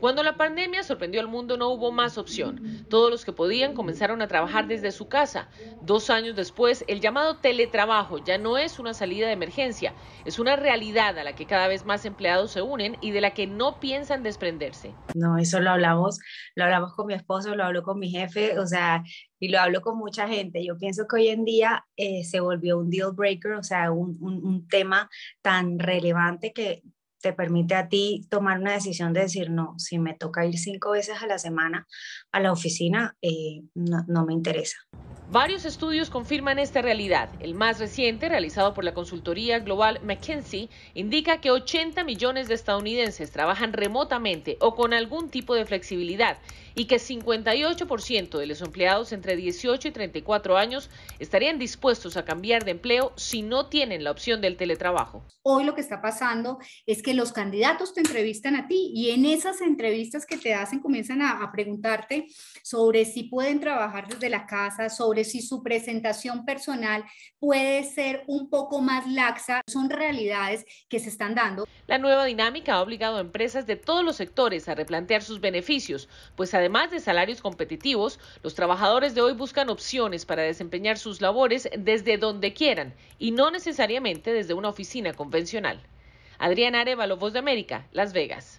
Cuando la pandemia sorprendió al mundo no hubo más opción. Todos los que podían comenzaron a trabajar desde su casa. Dos años después, el llamado teletrabajo ya no es una salida de emergencia, es una realidad a la que cada vez más empleados se unen y de la que no piensan desprenderse. No, eso lo hablamos, lo hablamos con mi esposo, lo hablo con mi jefe, o sea, y lo hablo con mucha gente. Yo pienso que hoy en día eh, se volvió un deal breaker, o sea, un tema tan relevante que te permite a ti tomar una decisión de decir, no, si me toca ir cinco veces a la semana a la oficina, eh, no me interesa. Varios estudios confirman esta realidad. El más reciente, realizado por la consultoría global McKinsey, indica que 80 millones de estadounidenses trabajan remotamente o con algún tipo de flexibilidad y que 58% de los empleados entre 18 y 34 años estarían dispuestos a cambiar de empleo si no tienen la opción del teletrabajo. Hoy lo que está pasando es que los candidatos te entrevistan a ti y en esas entrevistas que te hacen comienzan a, preguntarte sobre si pueden trabajar desde la casa, sobre si su presentación personal puede ser un poco más laxa. Son realidades que se están dando. La nueva dinámica ha obligado a empresas de todos los sectores a replantear sus beneficios, pues además de salarios competitivos, los trabajadores de hoy buscan opciones para desempeñar sus labores desde donde quieran y no necesariamente desde una oficina convencional. Adriana Arevalo, Voz de América, Las Vegas.